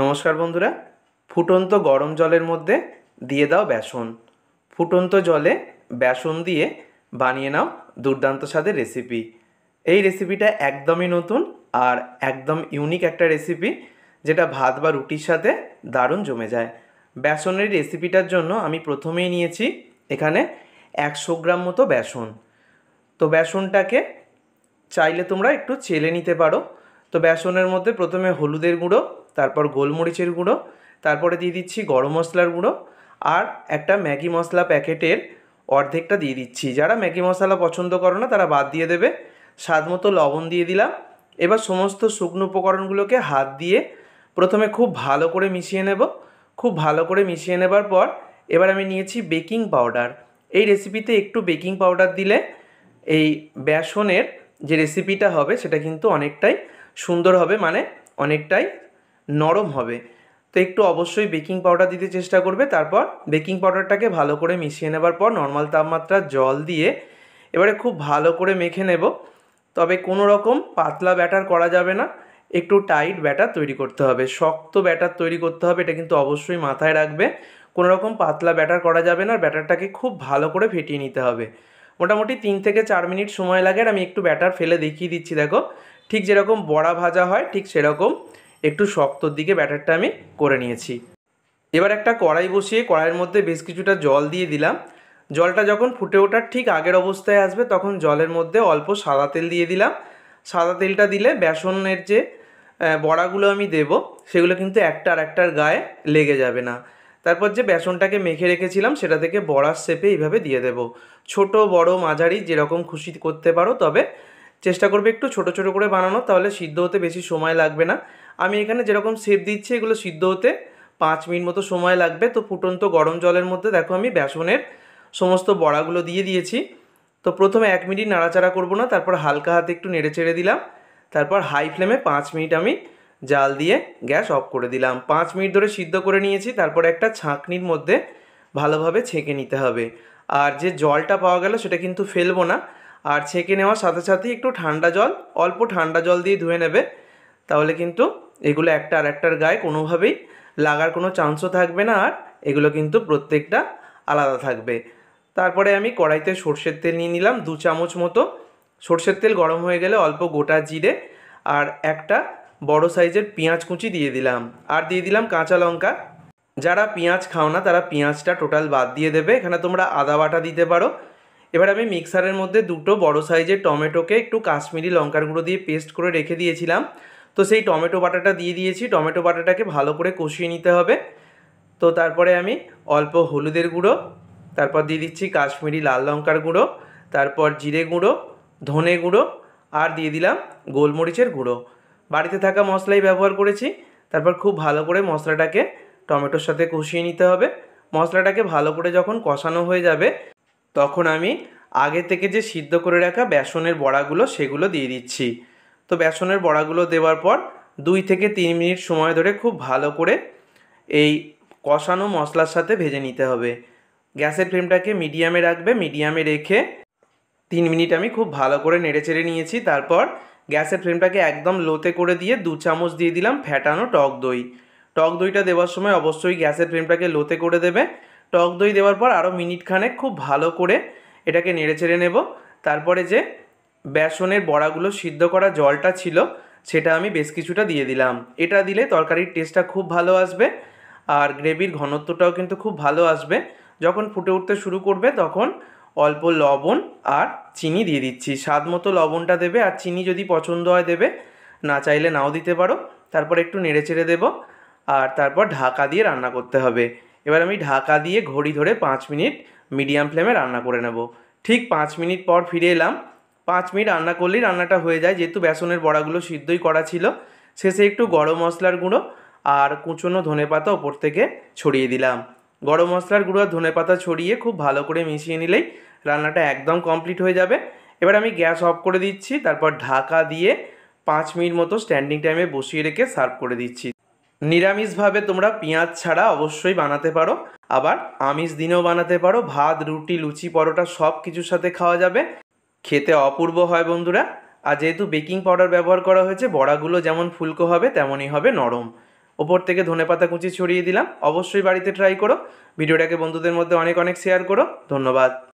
নমস্কার বন্ধুরা ফুটন্ত গরম জলের মধ্যে দিয়ে দাও বেসন ফুটন্ত জলে বেসন দিয়ে বানিয়ে নাও দুর্দান্ত স্বাদের রেসিপি এই রেসিপিটা একদমই নতুন আর একদম ইউনিক একটা রেসিপি যেটা ভাত বা রুটির সাথে দারুণ জমে যায় বেসনের রেসিপিটার জন্য আমি প্রথমেই নিয়েছি এখানে একশো গ্রাম মতো বেসন তো বেসনটাকে চাইলে তোমরা একটু চেলে নিতে পারো তো বেসনের মধ্যে প্রথমে হলুদের গুঁড়ো তারপর গোলমরিচের গুঁড়ো তারপরে দিয়ে দিচ্ছি গরম মশলার গুঁড়ো আর একটা ম্যাগি মশলা প্যাকেটের অর্ধেকটা দিয়ে দিচ্ছি যারা ম্যাগি মশলা পছন্দ করো না তারা বাদ দিয়ে দেবে স্বাদ মতো লবণ দিয়ে দিলাম এবার সমস্ত শুকনো উপকরণগুলোকে হাত দিয়ে প্রথমে খুব ভালো করে মিশিয়ে নেব খুব ভালো করে মিশিয়ে নেবার পর এবার আমি নিয়েছি বেকিং পাউডার এই রেসিপিতে একটু বেকিং পাউডার দিলে এই বেসনের যে রেসিপিটা হবে সেটা কিন্তু অনেকটাই সুন্দর হবে মানে অনেকটাই নরম হবে তো একটু অবশ্যই বেকিং পাউডার দিতে চেষ্টা করবে তারপর বেকিং পাউডারটাকে ভালো করে মিশিয়ে নেবার পর নর্মাল তাপমাত্রা জল দিয়ে এবারে খুব ভালো করে মেখে নেব তবে কোনো রকম পাতলা ব্যাটার করা যাবে না একটু টাইট ব্যাটার তৈরি করতে হবে শক্ত ব্যাটার তৈরি করতে হবে এটা কিন্তু অবশ্যই মাথায় রাখবে কোনো রকম পাতলা ব্যাটার করা যাবে না ব্যাটারটাকে খুব ভালো করে ফেটিয়ে নিতে হবে মোটামুটি তিন থেকে চার মিনিট সময় লাগে আর আমি একটু ব্যাটার ফেলে দেখিয়ে দিচ্ছি দেখো ঠিক যেরকম বড়া ভাজা হয় ঠিক সেরকম একটু শক্তর দিকে ব্যাটারটা আমি করে নিয়েছি এবার একটা কড়াই বসিয়ে কড়াইয়ের মধ্যে বেশ কিছুটা জল দিয়ে দিলাম জলটা যখন ফুটে ওঠার ঠিক আগের অবস্থায় আসবে তখন জলের মধ্যে অল্প সাদা তেল দিয়ে দিলাম সাদা তেলটা দিলে বেসনের যে বড়াগুলো আমি দেব সেগুলো কিন্তু একটার একটার গায়ে লেগে যাবে না তারপর যে বেসনটাকে মেখে রেখেছিলাম সেটা থেকে বড়ার শেপে এইভাবে দিয়ে দেব ছোট বড় মাঝারি যেরকম খুশি করতে পারো তবে চেষ্টা করবে একটু ছোট ছোট করে বানানো তাহলে সিদ্ধ হতে বেশি সময় লাগবে না আমি এখানে যেরকম সেপ দিচ্ছি এগুলো সিদ্ধ হতে পাঁচ মিনিট মতো সময় লাগবে তো ফুটন্ত গরম জলের মধ্যে দেখো আমি বেসনের সমস্ত বড়াগুলো দিয়ে দিয়েছি তো প্রথমে এক মিনিট নাড়াচাড়া করব না তারপর হালকা হাতে একটু নেড়ে ছেড়ে দিলাম তারপর হাই ফ্লেমে পাঁচ মিনিট আমি জাল দিয়ে গ্যাস অফ করে দিলাম পাঁচ মিনিট ধরে সিদ্ধ করে নিয়েছি তারপর একটা ছাঁকনির মধ্যে ভালোভাবে ছেঁকে নিতে হবে আর যে জলটা পাওয়া গেল সেটা কিন্তু ফেলবো না আর ছেঁকে নেওয়ার সাথে সাথে একটু ঠান্ডা জল অল্প ঠান্ডা জল দিয়ে ধুয়ে নেবে তাহলে কিন্তু এগুলো একটা আর একটার গায়ে কোনোভাবেই লাগার কোনো চান্সও থাকবে না আর এগুলো কিন্তু প্রত্যেকটা আলাদা থাকবে তারপরে আমি কড়াইতে সর্ষের তেল নিয়ে নিলাম দু চামচ মতো সর্ষের তেল গরম হয়ে গেলে অল্প গোটা জিরে আর একটা বড় সাইজের পেঁয়াজ কুচি দিয়ে দিলাম আর দিয়ে দিলাম কাঁচা লঙ্কা যারা পেঁয়াজ খাও না তারা পেঁয়াজটা টোটাল বাদ দিয়ে দেবে এখানে তোমরা আদা বাটা দিতে পারো এবার আমি মিক্সারের মধ্যে দুটো বড় সাইজের টমেটোকে একটু কাশ্মীরি লঙ্কার গুঁড়ো দিয়ে পেস্ট করে রেখে দিয়েছিলাম তো সেই টমেটো বাটাটা দিয়ে দিয়েছি টমেটো বাটাটাকে ভালো করে কষিয়ে নিতে হবে তো তারপরে আমি অল্প হলুদের গুঁড়ো তারপর দিয়ে দিচ্ছি কাশ্মীরি লাল লঙ্কার গুঁড়ো তারপর জিরে গুঁড়ো ধনে গুঁড়ো আর দিয়ে দিলাম গোলমরিচের গুঁড়ো বাড়িতে থাকা মশলাই ব্যবহার করেছি তারপর খুব ভালো করে মশলাটাকে টমেটোর সাথে কষিয়ে নিতে হবে মশলাটাকে ভালো করে যখন কষানো হয়ে যাবে তখন আমি আগে থেকে যে সিদ্ধ করে রাখা বেসনের বড়াগুলো সেগুলো দিয়ে দিচ্ছি তো বেসনের বড়াগুলো দেওয়ার পর দুই থেকে তিন মিনিট সময় ধরে খুব ভালো করে এই কষানো মশলার সাথে ভেজে নিতে হবে গ্যাসের ফ্লেমটাকে মিডিয়ামে রাখবে মিডিয়ামে রেখে তিন মিনিট আমি খুব ভালো করে নেড়েচেড়ে নিয়েছি তারপর গ্যাসের ফ্লেমটাকে একদম লোতে করে দিয়ে দু চামচ দিয়ে দিলাম ফ্যাটানো টক দই টক দইটা দেওয়ার সময় অবশ্যই গ্যাসের ফ্লেমটাকে লোতে করে দেবে টক দই দেওয়ার পর আরও মিনিট খানেক খুব ভালো করে এটাকে নেড়ে চেড়ে নেব তারপরে যে বেসনের বড়াগুলো সিদ্ধ করা জলটা ছিল সেটা আমি বেশ কিছুটা দিয়ে দিলাম এটা দিলে তরকারির টেস্টটা খুব ভালো আসবে আর গ্রেভির ঘনত্বটাও কিন্তু খুব ভালো আসবে যখন ফুটে উঠতে শুরু করবে তখন অল্প লবণ আর চিনি দিয়ে দিচ্ছি স্বাদ মতো লবণটা দেবে আর চিনি যদি পছন্দ হয় দেবে না চাইলে নাও দিতে পারো তারপর একটু নেড়ে চেড়ে দেবো আর তারপর ঢাকা দিয়ে রান্না করতে হবে এবার আমি ঢাকা দিয়ে ঘড়ি ধরে পাঁচ মিনিট মিডিয়াম ফ্লেমে রান্না করে নেব ঠিক পাঁচ মিনিট পর ফিরে এলাম পাঁচ মিনিট রান্না করলেই রান্নাটা হয়ে যায় যেহেতু বেসনের বড়াগুলো সিদ্ধই করা ছিল শেষে একটু গরম মশলার গুঁড়ো আর কুচনো ধনে পাতা ওপর থেকে ছড়িয়ে দিলাম গরম মশলার গুঁড়ো আর ধনে পাতা ছড়িয়ে খুব ভালো করে মিশিয়ে নিলেই রান্নাটা একদম কমপ্লিট হয়ে যাবে এবার আমি গ্যাস অফ করে দিচ্ছি তারপর ঢাকা দিয়ে পাঁচ মিনিট মতো স্ট্যান্ডিং টাইমে বসিয়ে রেখে সার্ভ করে দিচ্ছি নিরামিষভাবে তোমরা পেঁয়াজ ছাড়া অবশ্যই বানাতে পারো আবার আমিষ দিনেও বানাতে পারো ভাত রুটি লুচি পরোটা সব কিছুর সাথে খাওয়া যাবে খেতে অপূর্ব হয় বন্ধুরা আর যেহেতু বেকিং পাউডার ব্যবহার করা হয়েছে বড়াগুলো যেমন ফুলকো হবে তেমনই হবে নরম ওপর থেকে ধনে পাতা কুচি ছড়িয়ে দিলাম অবশ্যই বাড়িতে ট্রাই করো ভিডিওটাকে বন্ধুদের মধ্যে অনেক অনেক শেয়ার করো ধন্যবাদ